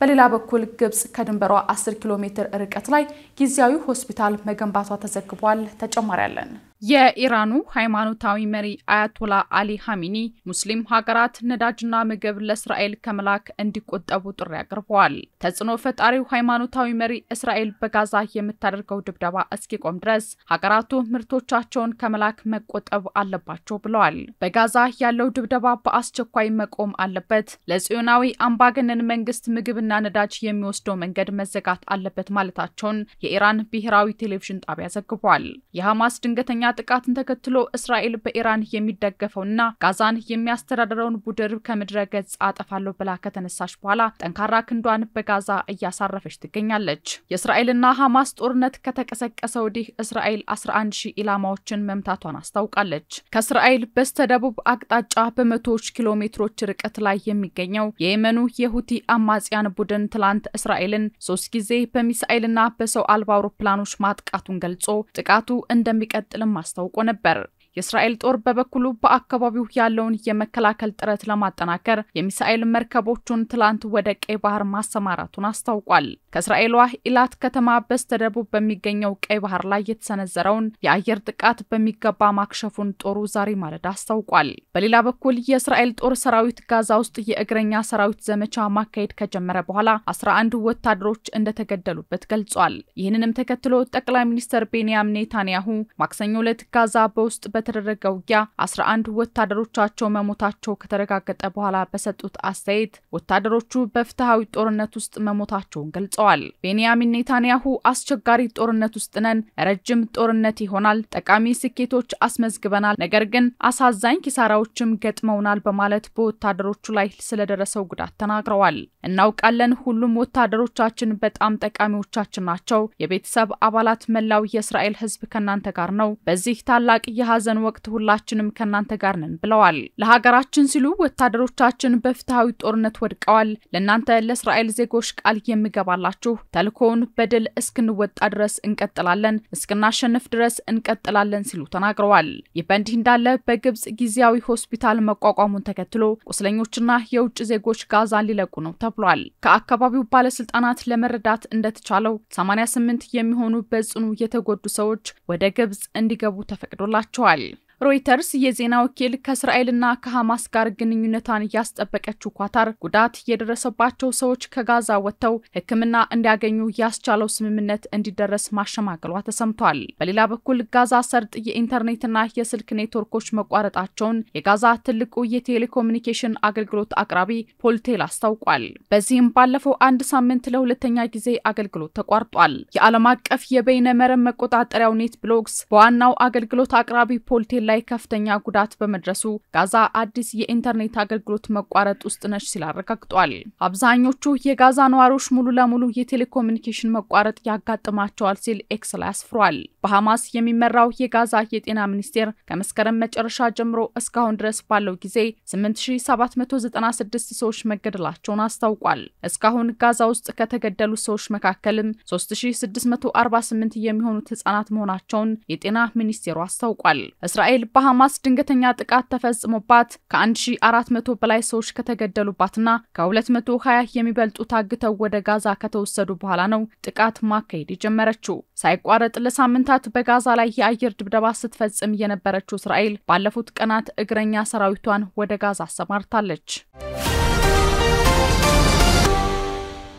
በሌላ በኩል ግብጽ ከድንበሯ 10 ኪሎ ሜትር ርቀት ላይ ጊዜያዊ ሆስፒታል መገንባቷ ተዘግቧል። ተጨማሪ አለን። የኢራኑ ሃይማኖታዊ መሪ አያቶላ አሊ ሀሚኒ ሙስሊም ሀገራት ነዳጅና ምግብ ለእስራኤል ከመላክ እንዲቆጠቡ ጥሪ አቅርበዋል። ተጽዕኖ ፈጣሪው ሃይማኖታዊ መሪ እስራኤል በጋዛ የምታደርገው ድብደባ እስኪቆም ድረስ ሀገራቱ ምርቶቻቸውን ከመላክ መቆጠብ አለባቸው ብለዋል። በጋዛ ያለው ድብደባ በአስቸኳይ መቆም አለበት፣ ለጽዮናዊ አምባገነን መንግስት ምግብና ነዳጅ የሚወስደው መንገድ መዘጋት አለበት ማለታቸውን የኢራን ብሔራዊ ቴሌቪዥን ጣቢያ ዘግቧል። የሐማስ ድንገተኛ ጥቃትን ተከትሎ እስራኤል በኢራን የሚደገፈውና ጋዛን የሚያስተዳድረውን ቡድን ከምድረ ገጽ አጠፋለሁ ብላ ከተነሳች በኋላ ጠንካራ ክንዷን በጋዛ እያሳረፈች ትገኛለች። የእስራኤልና ሐማስ ጦርነት ከተቀሰቀሰ ወዲህ እስራኤል 11 ሺህ ኢላማዎችን መምታቷን አስታውቃለች። ከእስራኤል በስተደቡብ አቅጣጫ በመቶዎች ኪሎ ሜትሮች ርቀት ላይ የሚገኘው የየመኑ የሁቲ አማጽያን ቡድን ትላንት እስራኤልን ሶስት ጊዜ በሚሳኤልና በሰው አልባ አውሮፕላኖች ማጥቃቱን ገልጾ ጥቃቱ እንደሚቀጥልም አስታውቆ ነበር። የእስራኤል ጦር በበኩሉ በአካባቢው ያለውን የመከላከል ጥረት ለማጠናከር የሚሳኤል መርከቦቹን ትላንት ወደ ቀይ ባህር ማሰማራቱን አስታውቋል። ከእስራኤሏ ኢላት ከተማ በስተደቡብ በሚገኘው ቀይ ባህር ላይ የተሰነዘረውን የአየር ጥቃት በሚገባ ማክሸፉን ጦሩ ዛሬ ማለዳ አስታውቋል። በሌላ በኩል የእስራኤል ጦር ሰራዊት ጋዛ ውስጥ የእግረኛ ሰራዊት ዘመቻ ማካሄድ ከጀመረ በኋላ 11 ወታደሮች እንደተገደሉበት ገልጿል። ይህንንም ተከትሎ ጠቅላይ ሚኒስትር ቤንያም ኔታንያሁ ማክሰኞ ዕለት ጋዛ በውስጥ በ በተደረገ ውጊያ 11 ወታደሮቻቸው መሞታቸው ከተረጋገጠ በኋላ በሰጡት አስተያየት ወታደሮቹ በፍትሐዊ ጦርነት ውስጥ መሞታቸውን ገልጸዋል። ቤንያሚን ኔታንያሁ አስቸጋሪ ጦርነት ውስጥ ነን፣ ረጅም ጦርነት ይሆናል፣ ጠቃሚ ስኬቶች አስመዝግበናል፣ ነገር ግን አሳዛኝ ኪሳራዎችም ገጥመውናል በማለት በወታደሮቹ ላይ ስለደረሰው ጉዳት ተናግረዋል። እናውቃለን። ሁሉም ወታደሮቻችን በጣም ጠቃሚዎቻችን ናቸው። የቤተሰብ አባላት፣ መላው የእስራኤል ህዝብ ከእናንተ ጋር ነው። በዚህ ታላቅ የሀዘን ወቅት ሁላችንም ከእናንተ ጋር ነን ብለዋል። ለሀገራችን ሲሉ ወታደሮቻችን በፍትሐዊ ጦርነት ወድቀዋል። ለእናንተ ለእስራኤል ዜጎች ቃል የሚገባላችሁ ተልኮውን በድል እስክንወጣ ድረስ እንቀጥላለን፣ እስክናሸንፍ ድረስ እንቀጥላለን ሲሉ ተናግረዋል። ይህ በእንዲህ እንዳለ በግብጽ ጊዜያዊ ሆስፒታል መቋቋሙን ተከትሎ ቁስለኞችና የውጭ ዜጎች ጋዛን ሊለቁ ነው ተብሏል። ብሏል። ከአካባቢው ባለስልጣናት ለመረዳት እንደተቻለው 88 የሚሆኑ በጽኑ የተጎዱ ሰዎች ወደ ግብጽ እንዲገቡ ተፈቅዶላቸዋል። ሮይተርስ የዜና ወኪል ከእስራኤልና ከሐማስ ጋር ግንኙነቷን እያስጠበቀችው ኳታር ጉዳት የደረሰባቸው ሰዎች ከጋዛ ወጥተው ሕክምና እንዲያገኙ ያስቻለው ስምምነት እንዲደረስ ማሸማገሏ ተሰምቷል። በሌላ በኩል ጋዛ ሰርጥ የኢንተርኔትና የስልክ ኔትወርኮች መቋረጣቸውን የጋዛ ትልቁ የቴሌኮሙኒኬሽን አገልግሎት አቅራቢ ፖልቴል አስታውቋል። በዚህም ባለፈው አንድ ሳምንት ለሁለተኛ ጊዜ አገልግሎት ተቋርጧል። የዓለም አቀፍ የበይነ መረብ መቆጣጠሪያው ኔት ብሎግስ በዋናው አገልግሎት አቅራቢ ፖልቴል ላይ ከፍተኛ ጉዳት በመድረሱ ጋዛ አዲስ የኢንተርኔት አገልግሎት መቋረጥ ውስጥ ነች ሲል አረጋግጧል። አብዛኞቹ የጋዛ ነዋሪዎች ሙሉ ለሙሉ የቴሌኮሚኒኬሽን መቋረጥ ያጋጥማቸዋል ሲል ኤክስ ላይ አስፍሯል። በሐማስ የሚመራው የጋዛ የጤና ሚኒስቴር ከመስከረም መጨረሻ ጀምሮ እስካሁን ድረስ ባለው ጊዜ 8796 ሰዎች መገደላቸውን አስታውቋል። እስካሁን ጋዛ ውስጥ ከተገደሉ ሰዎች መካከልም 3648 የሚሆኑት ህጻናት መሆናቸውን የጤና ሚኒስቴሩ አስታውቋል። እስራኤል በእስራኤል በሐማስ ድንገተኛ ጥቃት ተፈጽሞባት ከ1400 በላይ ሰዎች ከተገደሉባትና ከ220 የሚበልጡ ታግተው ወደ ጋዛ ከተወሰዱ በኋላ ነው ጥቃት ማካሄድ የጀመረችው። ሳይቋረጥ ለሳምንታት በጋዛ ላይ የአየር ድብደባ ስትፈጽም የነበረችው እስራኤል ባለፉት ቀናት እግረኛ ሰራዊቷን ወደ ጋዛ አሰማርታለች።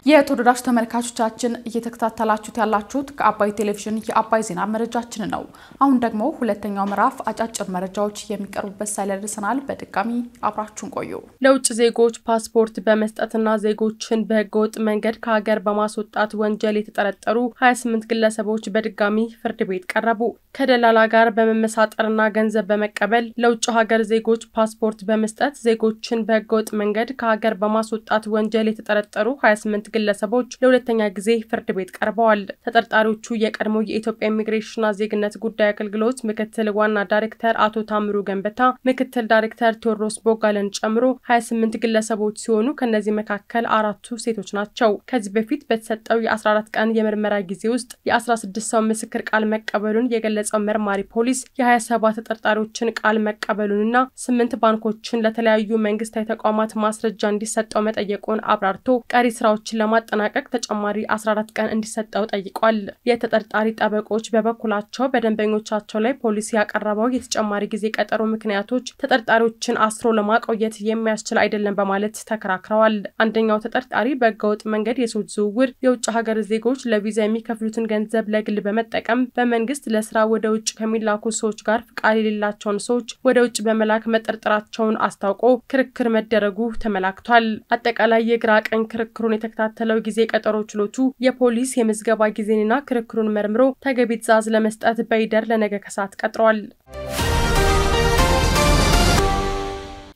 የተወደዳችሁ ተመልካቾቻችን እየተከታተላችሁት ያላችሁት ከአባይ ቴሌቪዥን የአባይ ዜና መረጃችን ነው። አሁን ደግሞ ሁለተኛው ምዕራፍ አጫጭር መረጃዎች የሚቀርቡበት ሳይል ደርሰናል። በድጋሚ አብራችሁን ቆዩ።
ለውጭ ዜጎች ፓስፖርት በመስጠትና ዜጎችን በህገወጥ መንገድ ከሀገር በማስወጣት ወንጀል የተጠረጠሩ 28 ግለሰቦች በድጋሚ ፍርድ ቤት ቀረቡ። ከደላላ ጋር በመመሳጠርና ገንዘብ በመቀበል ለውጭ ሀገር ዜጎች ፓስፖርት በመስጠት ዜጎችን በህገወጥ መንገድ ከሀገር በማስወጣት ወንጀል የተጠረጠሩ 28 ግለሰቦች ለሁለተኛ ጊዜ ፍርድ ቤት ቀርበዋል። ተጠርጣሪዎቹ የቀድሞ የኢትዮጵያ ኢሚግሬሽንና ዜግነት ጉዳይ አገልግሎት ምክትል ዋና ዳይሬክተር አቶ ታምሩ ገንበታ፣ ምክትል ዳይሬክተር ቴዎድሮስ ቦጋለን ጨምሮ 28 ግለሰቦች ሲሆኑ ከእነዚህ መካከል አራቱ ሴቶች ናቸው። ከዚህ በፊት በተሰጠው የ14 ቀን የምርመራ ጊዜ ውስጥ የ16 ሰው ምስክር ቃል መቀበሉን የገለጸው መርማሪ ፖሊስ የ27 ተጠርጣሪዎችን ቃል መቀበሉንና ስምንት ባንኮችን ለተለያዩ መንግስታዊ ተቋማት ማስረጃ እንዲሰጠው መጠየቁን አብራርቶ ቀሪ ስራዎችን ሂደቶችን ለማጠናቀቅ ተጨማሪ 14 ቀን እንዲሰጠው ጠይቋል። የተጠርጣሪ ጠበቆች በበኩላቸው በደንበኞቻቸው ላይ ፖሊስ ያቀረበው የተጨማሪ ጊዜ ቀጠሮ ምክንያቶች ተጠርጣሪዎችን አስሮ ለማቆየት የሚያስችል አይደለም በማለት ተከራክረዋል። አንደኛው ተጠርጣሪ በህገወጥ መንገድ የሰዎች ዝውውር፣ የውጭ ሀገር ዜጎች ለቪዛ የሚከፍሉትን ገንዘብ ለግል በመጠቀም በመንግስት ለስራ ወደ ውጭ ከሚላኩ ሰዎች ጋር ፍቃድ የሌላቸውን ሰዎች ወደ ውጭ በመላክ መጠርጠራቸውን አስታውቆ ክርክር መደረጉ ተመላክቷል። አጠቃላይ የግራ ቀኝ ክርክሩን የተከታ በተከታተለው ጊዜ ቀጠሮ ችሎቱ የፖሊስ የምዝገባ ጊዜንና ክርክሩን መርምሮ ተገቢ ትዕዛዝ ለመስጠት በይደር ለነገ ከሰዓት ቀጥሯል።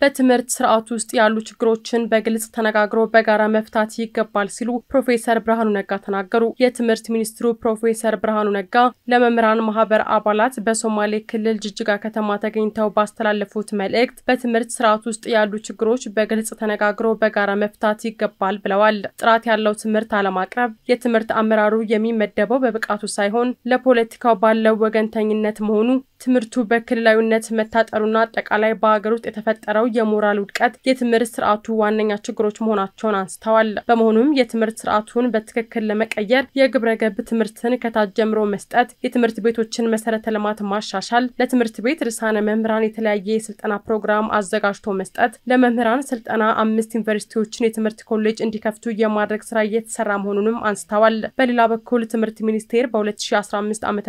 በትምህርት ስርዓት ውስጥ ያሉ ችግሮችን በግልጽ ተነጋግሮ በጋራ መፍታት ይገባል ሲሉ ፕሮፌሰር ብርሃኑ ነጋ ተናገሩ። የትምህርት ሚኒስትሩ ፕሮፌሰር ብርሃኑ ነጋ ለመምህራን ማህበር አባላት በሶማሌ ክልል ጅጅጋ ከተማ ተገኝተው ባስተላለፉት መልእክት በትምህርት ስርዓት ውስጥ ያሉ ችግሮች በግልጽ ተነጋግሮ በጋራ መፍታት ይገባል ብለዋል። ጥራት ያለው ትምህርት አለማቅረብ የትምህርት አመራሩ የሚመደበው በብቃቱ ሳይሆን ለፖለቲካው ባለው ወገንተኝነት መሆኑ ትምህርቱ በክልላዊነት መታጠሩና አጠቃላይ በሀገር ውስጥ የተፈጠረው የሞራል ውድቀት የትምህርት ስርዓቱ ዋነኛ ችግሮች መሆናቸውን አንስተዋል። በመሆኑም የትምህርት ስርዓቱን በትክክል ለመቀየር የግብረ ገብ ትምህርትን ከታች ጀምሮ መስጠት፣ የትምህርት ቤቶችን መሰረተ ልማት ማሻሻል፣ ለትምህርት ቤት ርዕሳነ መምህራን የተለያየ የስልጠና ፕሮግራም አዘጋጅቶ መስጠት፣ ለመምህራን ስልጠና አምስት ዩኒቨርሲቲዎችን የትምህርት ኮሌጅ እንዲከፍቱ የማድረግ ስራ እየተሰራ መሆኑንም አንስተዋል። በሌላ በኩል ትምህርት ሚኒስቴር በ2015 ዓ ም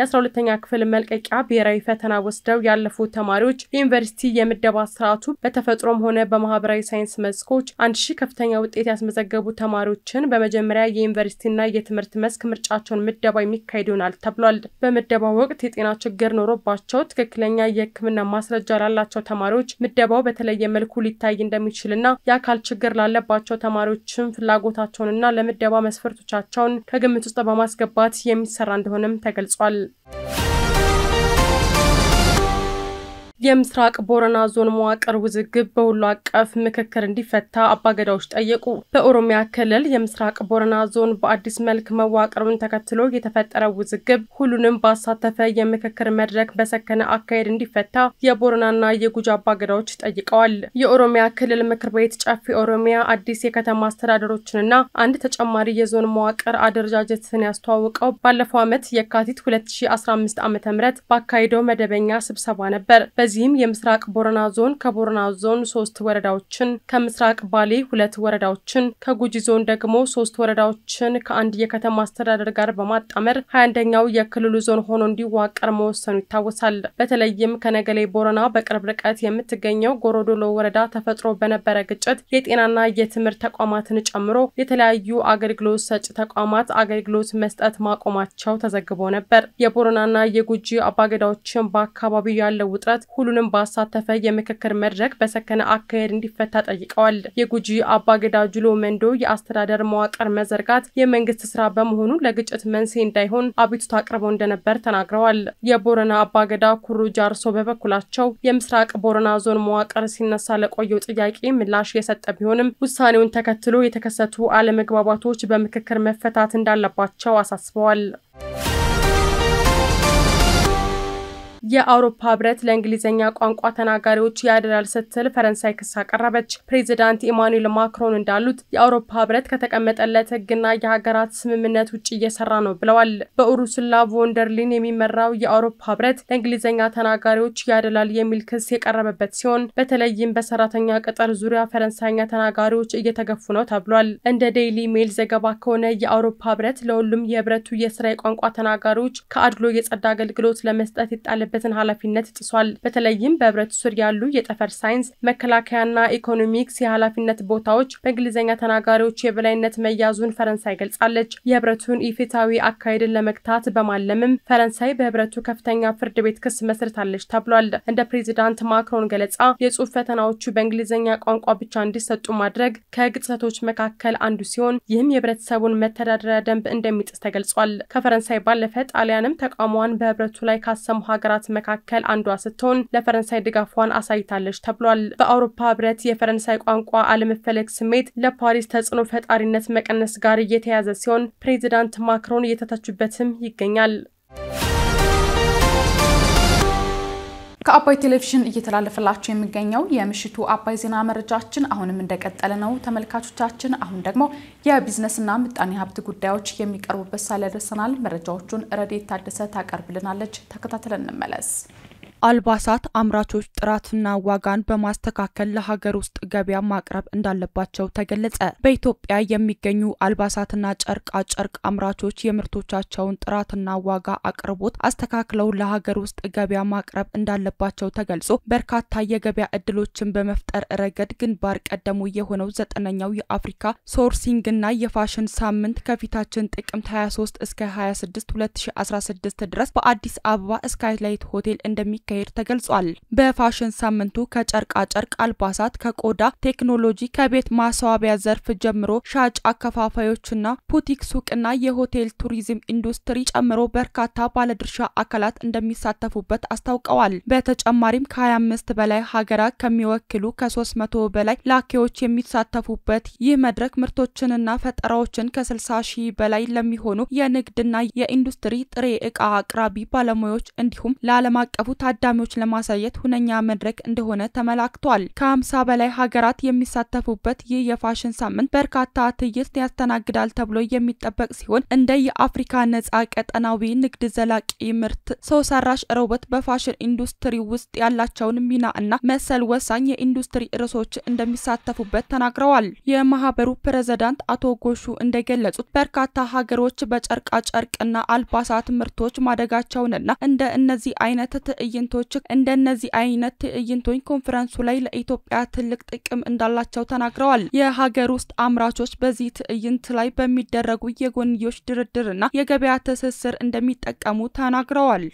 የ12ኛ ክፍል መልቀቂያ ብሔራዊ ፈተና ወስደው ያለፉ ተማሪዎች በዩኒቨርሲቲ የምደባ ስርዓቱ በተፈጥሮም ሆነ በማህበራዊ ሳይንስ መስኮች አንድ ሺህ ከፍተኛ ውጤት ያስመዘገቡ ተማሪዎችን በመጀመሪያ የዩኒቨርሲቲና የትምህርት መስክ ምርጫቸውን ምደባ የሚካሄድ ይሆናል ተብሏል። በምደባ ወቅት የጤና ችግር ኖሮባቸው ትክክለኛ የሕክምና ማስረጃ ላላቸው ተማሪዎች ምደባው በተለየ መልኩ ሊታይ እንደሚችልና የአካል ችግር ላለባቸው ተማሪዎችም ፍላጎታቸውንና ለምደባ መስፈርቶቻቸውን ከግምት ውስጥ በማስገባት የሚሰራ እንደሆነም ተገልጿል። የምስራቅ ቦረና ዞን መዋቅር ውዝግብ በሁሉ አቀፍ ምክክር እንዲፈታ አባገዳዎች ጠየቁ። በኦሮሚያ ክልል የምስራቅ ቦረና ዞን በአዲስ መልክ መዋቅሩን ተከትሎ የተፈጠረው ውዝግብ ሁሉንም ባሳተፈ የምክክር መድረክ በሰከነ አካሄድ እንዲፈታ የቦረናና የጉጂ አባገዳዎች ጠይቀዋል። የኦሮሚያ ክልል ምክር ቤት ጨፌ ኦሮሚያ አዲስ የከተማ አስተዳደሮችንና አንድ ተጨማሪ የዞን መዋቅር አደረጃጀትን ያስተዋውቀው ባለፈው ዓመት የካቲት 2015 ዓ ም ባካሄደው መደበኛ ስብሰባ ነበር። በዚህም የምስራቅ ቦረና ዞን ከቦረና ዞን ሶስት ወረዳዎችን፣ ከምስራቅ ባሌ ሁለት ወረዳዎችን፣ ከጉጂ ዞን ደግሞ ሶስት ወረዳዎችን ከአንድ የከተማ አስተዳደር ጋር በማጣመር ሀያ አንደኛው የክልሉ ዞን ሆኖ እንዲዋቀር መወሰኑ ይታወሳል። በተለይም ከነገሌ ቦረና በቅርብ ርቀት የምትገኘው ጎሮዶሎ ወረዳ ተፈጥሮ በነበረ ግጭት የጤናና የትምህርት ተቋማትን ጨምሮ የተለያዩ አገልግሎት ሰጪ ተቋማት አገልግሎት መስጠት ማቆማቸው ተዘግቦ ነበር። የቦረናና የጉጂ አባገዳዎችን በአካባቢው ያለው ውጥረት ሁሉንም ባሳተፈ የምክክር መድረክ በሰከነ አካሄድ እንዲፈታ ጠይቀዋል። የጉጂ አባገዳ ጁሎ መንዶ የአስተዳደር መዋቅር መዘርጋት የመንግስት ስራ በመሆኑ ለግጭት መንስኤ እንዳይሆን አቤቱታ አቅርበው እንደነበር ተናግረዋል። የቦረና አባገዳ ኩሩ ጃርሶ በበኩላቸው የምስራቅ ቦረና ዞን መዋቅር ሲነሳ ለቆየው ጥያቄ ምላሽ የሰጠ ቢሆንም ውሳኔውን ተከትሎ የተከሰቱ አለመግባባቶች በምክክር መፈታት እንዳለባቸው አሳስበዋል። የአውሮፓ ህብረት ለእንግሊዝኛ ቋንቋ ተናጋሪዎች ያደላል ስትል ፈረንሳይ ክስ አቀረበች። ፕሬዚዳንት ኢማኑኤል ማክሮን እንዳሉት የአውሮፓ ህብረት ከተቀመጠለት ህግና የሀገራት ስምምነት ውጭ እየሰራ ነው ብለዋል። በኡሩስላ ቮንደርሊን የሚመራው የአውሮፓ ህብረት ለእንግሊዝኛ ተናጋሪዎች ያደላል የሚል ክስ የቀረበበት ሲሆን በተለይም በሰራተኛ ቅጥር ዙሪያ ፈረንሳይኛ ተናጋሪዎች እየተገፉ ነው ተብሏል። እንደ ዴይሊ ሜል ዘገባ ከሆነ የአውሮፓ ህብረት ለሁሉም የህብረቱ የስራ የቋንቋ ተናጋሪዎች ከአድሎ የጸዳ አገልግሎት ለመስጠት ይጣል ያለበትን ኃላፊነት ጥሷል። በተለይም በህብረቱ ስር ያሉ የጠፈር ሳይንስ፣ መከላከያና ኢኮኖሚክስ የኃላፊነት ቦታዎች በእንግሊዝኛ ተናጋሪዎች የበላይነት መያዙን ፈረንሳይ ገልጻለች። የህብረቱን ኢፍትሐዊ አካሄድን ለመግታት በማለምም ፈረንሳይ በህብረቱ ከፍተኛ ፍርድ ቤት ክስ መስርታለች ተብሏል። እንደ ፕሬዚዳንት ማክሮን ገለጻ የጽሁፍ ፈተናዎቹ በእንግሊዝኛ ቋንቋ ብቻ እንዲሰጡ ማድረግ ከህግ መካከል አንዱ ሲሆን ይህም የህብረተሰቡን መተዳደሪያ ደንብ እንደሚጥስ ተገልጿል። ከፈረንሳይ ባለፈ ጣሊያንም ተቃውሞዋን በህብረቱ ላይ ካሰሙ ሀገራት ሀገራት መካከል አንዷ ስትሆን ለፈረንሳይ ድጋፏን አሳይታለች ተብሏል። በአውሮፓ ህብረት የፈረንሳይ ቋንቋ አለመፈለግ ስሜት ለፓሪስ ተጽዕኖ ፈጣሪነት መቀነስ ጋር እየተያዘ ሲሆን ፕሬዚዳንት ማክሮን እየተተቹበትም ይገኛል።
ከአባይ ቴሌቪዥን እየተላለፈላቸው የሚገኘው የምሽቱ አባይ ዜና መረጃችን አሁንም እንደቀጠለ ነው ተመልካቾቻችን። አሁን ደግሞ የቢዝነስና ምጣኔ ሀብት ጉዳዮች የሚቀርቡበት ሳለ ደርሰናል። መረጃዎቹን ረዴት ታደሰ ታቀርብልናለች። ተከታትለን እንመለስ።
አልባሳት አምራቾች ጥራትና ዋጋን በማስተካከል ለሀገር ውስጥ ገበያ ማቅረብ እንዳለባቸው ተገለጸ። በኢትዮጵያ የሚገኙ አልባሳትና ጨርቃ ጨርቅ አምራቾች የምርቶቻቸውን ጥራትና ዋጋ አቅርቦት አስተካክለው ለሀገር ውስጥ ገበያ ማቅረብ እንዳለባቸው ተገልጾ በርካታ የገበያ እድሎችን በመፍጠር ረገድ ግንባር ቀደሙ የሆነው ዘጠነኛው የአፍሪካ ሶርሲንግና የፋሽን ሳምንት ከፊታችን ጥቅምት 23 እስከ 26 2016 ድረስ በአዲስ አበባ ስካይላይት ሆቴል እንደሚ እንደሚካሄድ ተገልጿል። በፋሽን ሳምንቱ ከጨርቃ ጨርቅ፣ አልባሳት፣ ከቆዳ ቴክኖሎጂ፣ ከቤት ማስዋቢያ ዘርፍ ጀምሮ ሻጭ አከፋፋዮችና ፑቲክ ሱቅና የሆቴል ቱሪዝም ኢንዱስትሪ ጨምሮ በርካታ ባለድርሻ አካላት እንደሚሳተፉበት አስታውቀዋል። በተጨማሪም ከ25 በላይ ሀገራት ከሚወክሉ ከ300 በላይ ላኪዎች የሚሳተፉበት ይህ መድረክ ምርቶችንና ፈጠራዎችን ከ60 ሺህ በላይ ለሚሆኑ የንግድና የኢንዱስትሪ ጥሬ ዕቃ አቅራቢ ባለሙያዎች እንዲሁም ለዓለም አቀፉ ታ ታዳሚዎች ለማሳየት ሁነኛ መድረክ እንደሆነ ተመላክቷል። ከሀምሳ በላይ ሀገራት የሚሳተፉበት ይህ የፋሽን ሳምንት በርካታ ትዕይንት ያስተናግዳል ተብሎ የሚጠበቅ ሲሆን እንደ የአፍሪካ ነጻ ቀጠናዊ ንግድ ዘላቂ ምርት፣ ሰው ሰራሽ ሮቦት በፋሽን ኢንዱስትሪ ውስጥ ያላቸውን ሚና እና መሰል ወሳኝ የኢንዱስትሪ ርዕሶች እንደሚሳተፉበት ተናግረዋል። የማህበሩ ፕሬዝዳንት አቶ ጎሹ እንደገለጹት በርካታ ሀገሮች በጨርቃ ጨርቅና አልባሳት ምርቶች ማደጋቸውንና እንደ እነዚህ አይነት ትዕይንት ትዕይንቶች እንደነዚህ አይነት ትዕይንቶች ኮንፈረንሱ ላይ ለኢትዮጵያ ትልቅ ጥቅም እንዳላቸው ተናግረዋል። የሀገር ውስጥ አምራቾች በዚህ ትዕይንት ላይ በሚደረጉ የጎንዮሽ ድርድርና የገበያ ትስስር እንደሚጠቀሙ ተናግረዋል።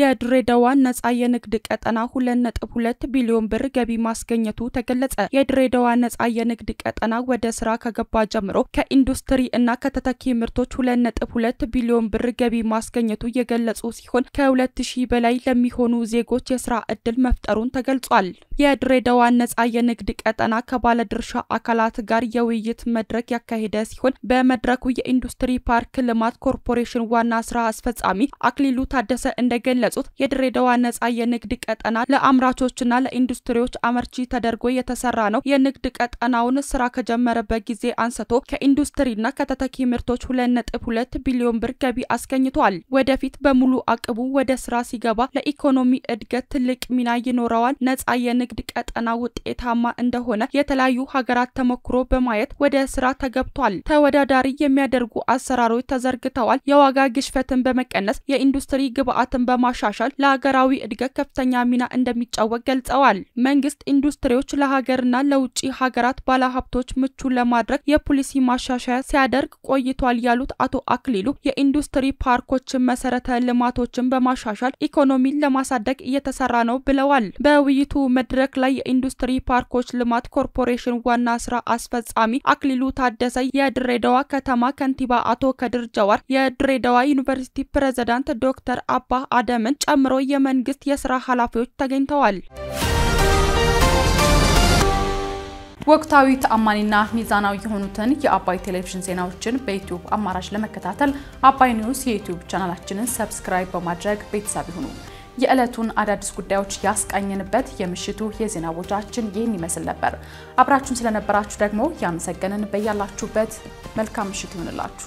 የድሬዳዋ ነጻ የንግድ ቀጠና 2.2 ቢሊዮን ብር ገቢ ማስገኘቱ ተገለጸ። የድሬዳዋ ነጻ የንግድ ቀጠና ወደ ስራ ከገባ ጀምሮ ከኢንዱስትሪ እና ከተተኪ ምርቶች 2.2 ቢሊዮን ብር ገቢ ማስገኘቱ የገለጹ ሲሆን ከ 2000 በላይ ለሚሆኑ ዜጎች የስራ ዕድል መፍጠሩን ተገልጿል። የድሬዳዋ ነጻ የንግድ ቀጠና ከባለድርሻ አካላት ጋር የውይይት መድረክ ያካሄደ ሲሆን በመድረኩ የኢንዱስትሪ ፓርክ ልማት ኮርፖሬሽን ዋና ስራ አስፈጻሚ አክሊሉ ታደሰ እንደገለጹት የድሬዳዋ ነጻ የንግድ ቀጠና ለአምራቾችና ለኢንዱስትሪዎች አመርቺ ተደርጎ የተሰራ ነው። የንግድ ቀጠናውን ስራ ከጀመረበት ጊዜ አንስቶ ከኢንዱስትሪና ከተተኪ ምርቶች ሁለት ነጥብ ሁለት ቢሊዮን ብር ገቢ አስገኝቷል። ወደፊት በሙሉ አቅቡ ወደ ስራ ሲገባ ለኢኮኖሚ እድገት ትልቅ ሚና ይኖረዋል። ነጻ የንግድ የንግድ ቀጠና ውጤታማ እንደሆነ የተለያዩ ሀገራት ተሞክሮ በማየት ወደ ስራ ተገብቷል። ተወዳዳሪ የሚያደርጉ አሰራሮች ተዘርግተዋል። የዋጋ ግሽፈትን በመቀነስ የኢንዱስትሪ ግብአትን በማሻሻል ለሀገራዊ እድገት ከፍተኛ ሚና እንደሚጫወት ገልጸዋል። መንግስት ኢንዱስትሪዎች ለሀገርና ለውጭ ሀገራት ባለሀብቶች ምቹ ለማድረግ የፖሊሲ ማሻሻያ ሲያደርግ ቆይቷል ያሉት አቶ አክሊሉ የኢንዱስትሪ ፓርኮችን መሰረተ ልማቶችን በማሻሻል ኢኮኖሚን ለማሳደግ እየተሰራ ነው ብለዋል። በውይይቱ መድረ መድረክ ላይ የኢንዱስትሪ ፓርኮች ልማት ኮርፖሬሽን ዋና ስራ አስፈጻሚ አክሊሉ ታደሰ፣ የድሬዳዋ ከተማ ከንቲባ አቶ ከድር ጀዋር፣ የድሬዳዋ ዩኒቨርሲቲ ፕሬዝዳንት ዶክተር አባ አደምን ጨምሮ የመንግስት የስራ ኃላፊዎች ተገኝተዋል።
ወቅታዊ ተአማኒና ሚዛናዊ የሆኑትን የአባይ ቴሌቪዥን ዜናዎችን በዩቲዩብ አማራጭ ለመከታተል አባይ ኒውስ የዩቲዩብ ቻናላችንን ሰብስክራይብ በማድረግ ቤተሰብ ይሁኑ። የዕለቱን አዳዲስ ጉዳዮች ያስቃኘንበት የምሽቱ የዜና ቦጃችን ይህን ይመስል ነበር። አብራችሁን ስለነበራችሁ ደግሞ ያመሰገንን። በያላችሁበት መልካም ምሽት ይሆንላችሁ።